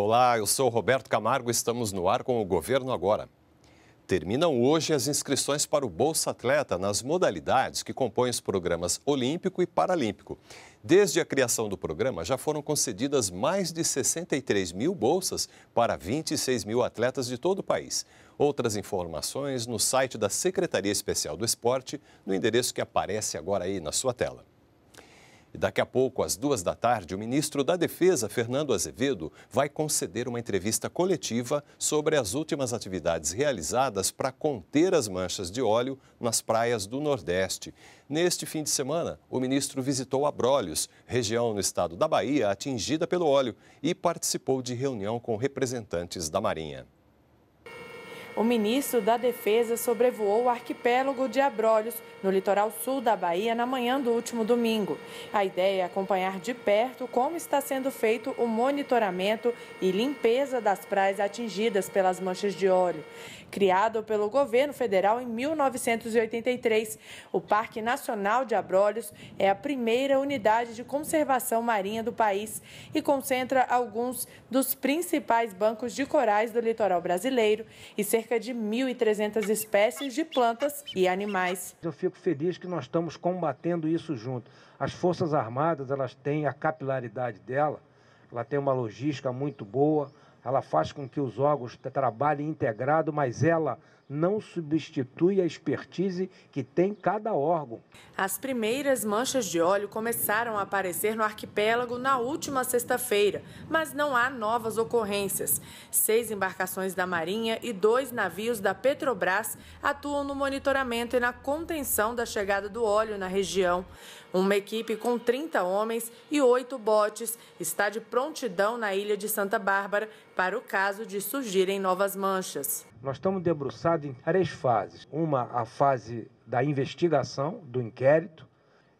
Olá, eu sou Roberto Camargo, estamos no ar com o Governo Agora. Terminam hoje as inscrições para o Bolsa Atleta nas modalidades que compõem os programas Olímpico e Paralímpico. Desde a criação do programa, já foram concedidas mais de 63 mil bolsas para 26 mil atletas de todo o país. Outras informações no site da Secretaria Especial do Esporte, no endereço que aparece agora aí na sua tela. E daqui a pouco, às duas da tarde, o ministro da Defesa, Fernando Azevedo, vai conceder uma entrevista coletiva sobre as últimas atividades realizadas para conter as manchas de óleo nas praias do Nordeste. Neste fim de semana, o ministro visitou Abrolhos, região no estado da Bahia atingida pelo óleo, e participou de reunião com representantes da Marinha. O ministro da Defesa sobrevoou o arquipélago de Abrolhos, no litoral sul da Bahia, na manhã do último domingo. A ideia é acompanhar de perto como está sendo feito o monitoramento e limpeza das praias atingidas pelas manchas de óleo. Criado pelo governo federal em 1983, o Parque Nacional de Abrolhos é a primeira unidade de conservação marinha do país e concentra alguns dos principais bancos de corais do litoral brasileiro e cerca cerca de 1.300 espécies de plantas e animais. Eu fico feliz que nós estamos combatendo isso junto. As Forças Armadas, elas têm a capilaridade dela, ela tem uma logística muito boa, ela faz com que os órgãos trabalhem integrado, mas ela não substitui a expertise que tem cada órgão. As primeiras manchas de óleo começaram a aparecer no arquipélago na última sexta-feira, mas não há novas ocorrências. Seis embarcações da Marinha e dois navios da Petrobras atuam no monitoramento e na contenção da chegada do óleo na região. Uma equipe com 30 homens e oito botes está de prontidão na ilha de Santa Bárbara para o caso de surgirem novas manchas. Nós estamos debruçados em três fases. Uma, a fase da investigação, do inquérito,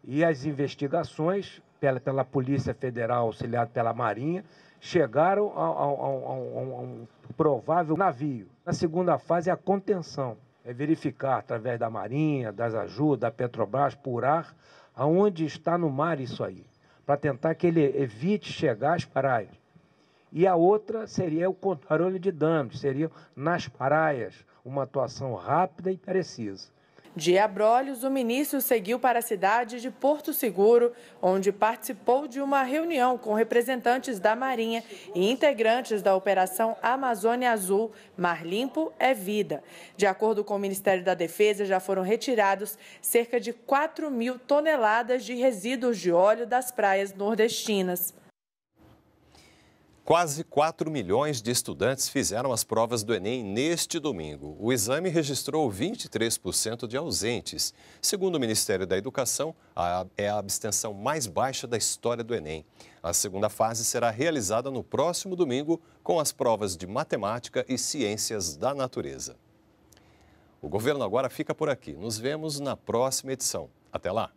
e as investigações pela, pela Polícia Federal, auxiliada pela Marinha, chegaram a, a, a, a um provável navio. A segunda fase, é a contenção. É verificar através da Marinha, das ajudas, da Petrobras, por ar, aonde está no mar isso aí, para tentar que ele evite chegar às praias e a outra seria o controle de danos, seria nas praias, uma atuação rápida e precisa. De Abrolhos, o ministro seguiu para a cidade de Porto Seguro, onde participou de uma reunião com representantes da Marinha e integrantes da Operação Amazônia Azul Mar Limpo é Vida. De acordo com o Ministério da Defesa, já foram retirados cerca de 4 mil toneladas de resíduos de óleo das praias nordestinas. Quase 4 milhões de estudantes fizeram as provas do Enem neste domingo. O exame registrou 23% de ausentes. Segundo o Ministério da Educação, a, é a abstenção mais baixa da história do Enem. A segunda fase será realizada no próximo domingo com as provas de matemática e ciências da natureza. O governo agora fica por aqui. Nos vemos na próxima edição. Até lá!